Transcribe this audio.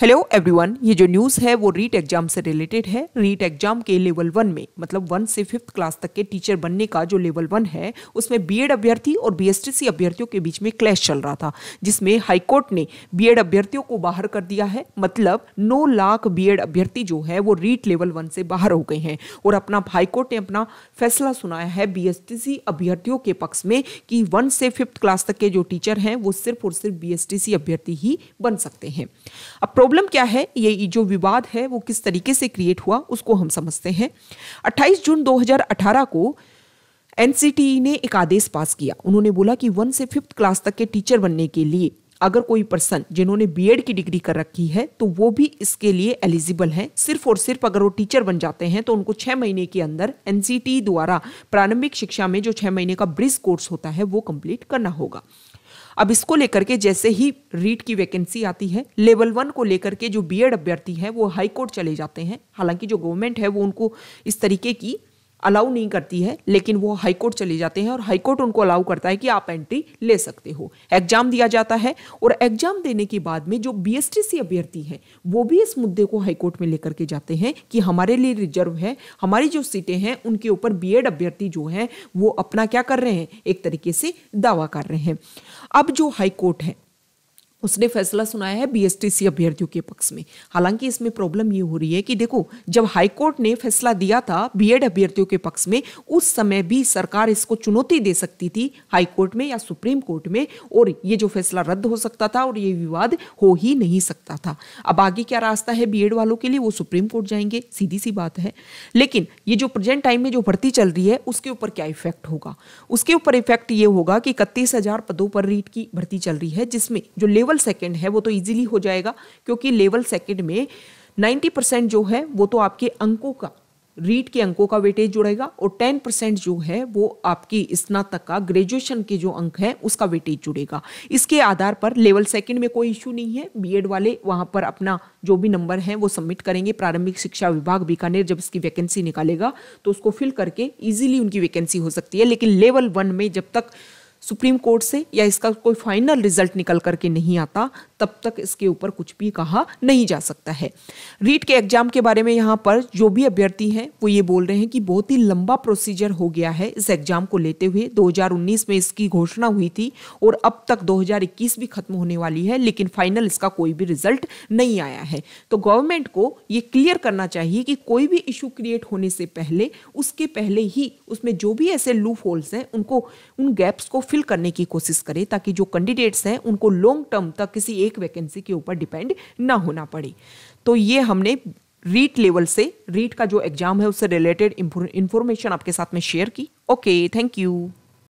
hello everyone ये जो news है वो रीट एग्जाम से रिलेटेड है रीट एग्जाम के लेवल वन में मतलब वन से फिफ्थ क्लास तक के टीचर बनने का जो लेवल वन है उसमें बीएड अभ्यर्थी और बीएसटीसी अभ्यर्थियों के बीच में क्लैश चल रहा था जिसमें हाईकोर्ट ने बीएड अभ्यर्थियों को बाहर कर दिया है मतलब नौ लाख बी अभ्यर्थी जो है वो रीट लेवल वन से बाहर हो गए हैं और अपना हाईकोर्ट ने अपना फैसला सुनाया है बी अभ्यर्थियों के पक्ष में कि वन से फिफ्थ क्लास तक के जो टीचर हैं वो सिर्फ और सिर्फ बी अभ्यर्थी ही बन सकते हैं अब प्रॉब्लम क्या है ये जो विवाद है वो किस तरीके से क्रिएट हुआ उसको हम समझते हैं 28 जून 2018 को एन ने एक आदेश पास किया उन्होंने बोला कि वन से फिफ्थ क्लास तक के टीचर बनने के लिए अगर कोई पर्सन जिन्होंने बीएड की डिग्री कर रखी है तो वो भी इसके लिए एलिजिबल हैं सिर्फ और सिर्फ अगर वो टीचर बन जाते हैं तो उनको छः महीने के अंदर एन द्वारा प्रारंभिक शिक्षा में जो छः महीने का ब्रिज कोर्स होता है वो कंप्लीट करना होगा अब इसको लेकर के जैसे ही रीट की वैकेंसी आती है लेवल वन को लेकर के जो बीएड अभ्यर्थी है वो हाईकोर्ट चले जाते हैं हालांकि जो गवर्नमेंट है वो उनको इस तरीके की अलाउ नहीं करती है लेकिन वो हाईकोर्ट चले जाते हैं और हाईकोर्ट उनको अलाउ करता है कि आप एंट्री ले सकते हो एग्जाम दिया जाता है और एग्जाम देने के बाद में जो बी एस टी सी अभ्यर्थी हैं वो भी इस मुद्दे को हाईकोर्ट में लेकर के जाते हैं कि हमारे लिए रिजर्व है हमारी जो सीटें हैं उनके ऊपर बी एड अभ्यर्थी जो हैं वो अपना क्या कर रहे हैं एक तरीके से दावा कर रहे हैं अब जो हाईकोर्ट है उसने फैसला सुनाया है बीएसटीसी अभ्यर्थियों के पक्ष में हालांकि इसमें प्रॉब्लम ये हो रही है कि देखो जब हाईकोर्ट ने फैसला दिया था बीएड अभ्यर्थियों के पक्ष में उस समय भी सरकार इसको चुनौती दे सकती थी हाईकोर्ट में या सुप्रीम कोर्ट में और ये जो फैसला रद्द हो सकता था और ये विवाद हो ही नहीं सकता था अब आगे क्या रास्ता है बी वालों के लिए वो सुप्रीम कोर्ट जाएंगे सीधी सी बात है लेकिन ये जो प्रेजेंट टाइम में जो भर्ती चल रही है उसके ऊपर क्या इफेक्ट होगा उसके ऊपर इफेक्ट ये होगा कि इकतीस पदों पर रीट की भर्ती चल रही है जिसमें जो लेवल लेवल सेकंड है वो तो इजीली हो जाएगा क्योंकि लेवल सेकंड में 90 परसेंट जो है वो तो आपके अंकों का रीट के अंकों का वेटेज जुड़ेगा और 10 परसेंट जो है वो आपकी स्नातक का ग्रेजुएशन के जो अंक है उसका वेटेज जुड़ेगा इसके आधार पर लेवल सेकंड में कोई इशू नहीं है बीएड वाले वहाँ पर अपना जो भी नंबर है वो सबमिट करेंगे प्रारंभिक शिक्षा विभाग बीकानेर जब इसकी वैकेंसी निकालेगा तो उसको फिल करके ईजिली उनकी वैकेंसी हो सकती है लेकिन लेवल वन में जब तक सुप्रीम कोर्ट से या इसका कोई फाइनल रिजल्ट निकल करके नहीं आता तब तक इसके ऊपर कुछ भी कहा नहीं जा सकता है रीट के एग्जाम के बारे में यहाँ पर जो भी अभ्यर्थी हैं वो ये बोल रहे हैं कि बहुत ही लंबा प्रोसीजर हो गया है इस एग्जाम को लेते हुए 2019 में इसकी घोषणा हुई थी और अब तक 2021 भी खत्म होने वाली है लेकिन फाइनल इसका कोई भी रिजल्ट नहीं आया है तो गवर्नमेंट को ये क्लियर करना चाहिए कि कोई भी इशू क्रिएट होने से पहले उसके पहले ही उसमें जो भी ऐसे लूफ होल्स हैं उनको उन गैप्स को फिल करने की कोशिश करें ताकि जो कैंडिडेट्स हैं उनको लॉन्ग टर्म तक किसी एक वैकेंसी के ऊपर डिपेंड ना होना पड़े तो ये हमने रीट लेवल से रीट का जो एग्जाम है उससे रिलेटेड इंफॉर्मेशन आपके साथ में शेयर की ओके थैंक यू